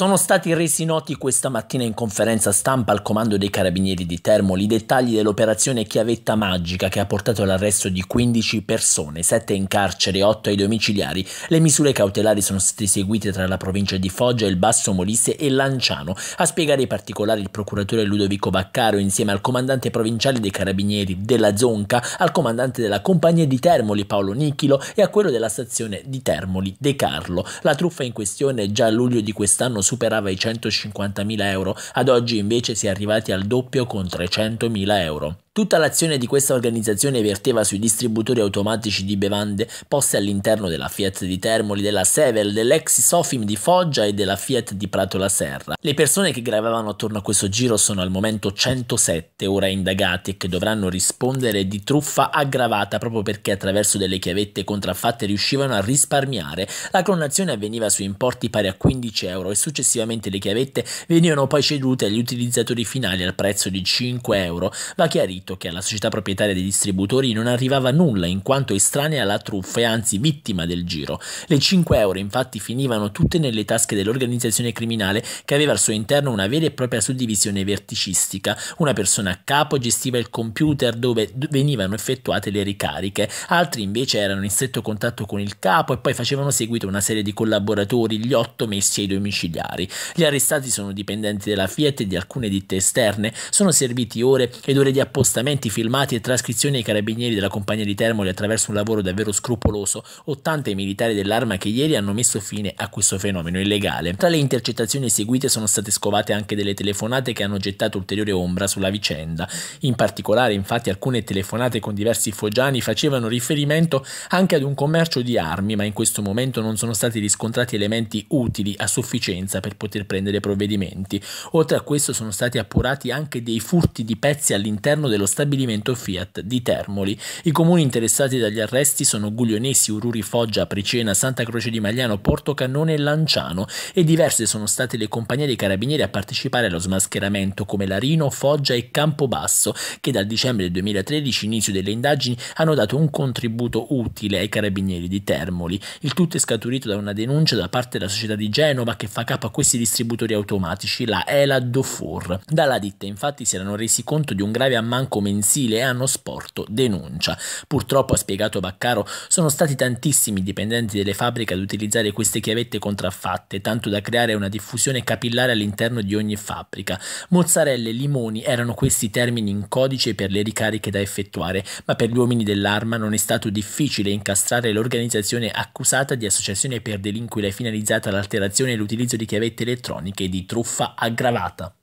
Sono stati resi noti questa mattina in conferenza stampa al comando dei carabinieri di Termoli i dettagli dell'operazione Chiavetta Magica che ha portato all'arresto di 15 persone, 7 in carcere, 8 ai domiciliari. Le misure cautelari sono state eseguite tra la provincia di Foggia, il Basso Molise e Lanciano. A spiegare i particolari il procuratore Ludovico Baccaro insieme al comandante provinciale dei carabinieri della Zonca, al comandante della compagnia di Termoli Paolo Nichilo e a quello della stazione di Termoli De Carlo. La truffa in questione è già a luglio di quest'anno superava i 150.000 euro, ad oggi invece si è arrivati al doppio con 300.000 euro. Tutta l'azione di questa organizzazione verteva sui distributori automatici di bevande posti all'interno della Fiat di Termoli, della Sevel, dell'ex Sofim di Foggia e della Fiat di Prato la Serra. Le persone che gravavano attorno a questo giro sono al momento 107, ora indagate, e che dovranno rispondere di truffa aggravata proprio perché attraverso delle chiavette contraffatte riuscivano a risparmiare. La clonazione avveniva su importi pari a 15 euro e successivamente le chiavette venivano poi cedute agli utilizzatori finali al prezzo di 5 euro. Va chiarito chiarito che alla società proprietaria dei distributori non arrivava nulla in quanto estranea alla truffa e anzi vittima del giro. Le 5 euro infatti finivano tutte nelle tasche dell'organizzazione criminale che aveva al suo interno una vera e propria suddivisione verticistica. Una persona a capo gestiva il computer dove venivano effettuate le ricariche, altri invece erano in stretto contatto con il capo e poi facevano seguito una serie di collaboratori, gli 8 messi ai domiciliari. Gli arrestati sono dipendenti della Fiat e di alcune ditte esterne, sono serviti ore ed ore di appostazione spostamenti, filmati e trascrizioni ai carabinieri della compagnia di Termoli attraverso un lavoro davvero scrupoloso, 80 militari dell'arma che ieri hanno messo fine a questo fenomeno illegale. Tra le intercettazioni eseguite sono state scovate anche delle telefonate che hanno gettato ulteriore ombra sulla vicenda. In particolare, infatti, alcune telefonate con diversi foggiani facevano riferimento anche ad un commercio di armi, ma in questo momento non sono stati riscontrati elementi utili a sufficienza per poter prendere provvedimenti. Oltre a questo sono stati appurati anche dei furti di pezzi all'interno del dello stabilimento Fiat di Termoli. I comuni interessati dagli arresti sono Guglionesi, Ururi Foggia, Pricena, Santa Croce di Magliano, Portocannone e Lanciano e diverse sono state le compagnie dei carabinieri a partecipare allo smascheramento come Larino, Foggia e Campobasso che dal dicembre 2013, inizio delle indagini, hanno dato un contributo utile ai carabinieri di Termoli. Il tutto è scaturito da una denuncia da parte della società di Genova che fa capo a questi distributori automatici, la Ela Dofur. Dalla ditta infatti si erano resi conto di un grave ammanco banco mensile e hanno sporto denuncia. Purtroppo, ha spiegato Baccaro, sono stati tantissimi dipendenti delle fabbriche ad utilizzare queste chiavette contraffatte, tanto da creare una diffusione capillare all'interno di ogni fabbrica. Mozzarelle e limoni erano questi termini in codice per le ricariche da effettuare, ma per gli uomini dell'arma non è stato difficile incastrare l'organizzazione accusata di associazione per delinquere finalizzata all'alterazione e l'utilizzo di chiavette elettroniche di truffa aggravata.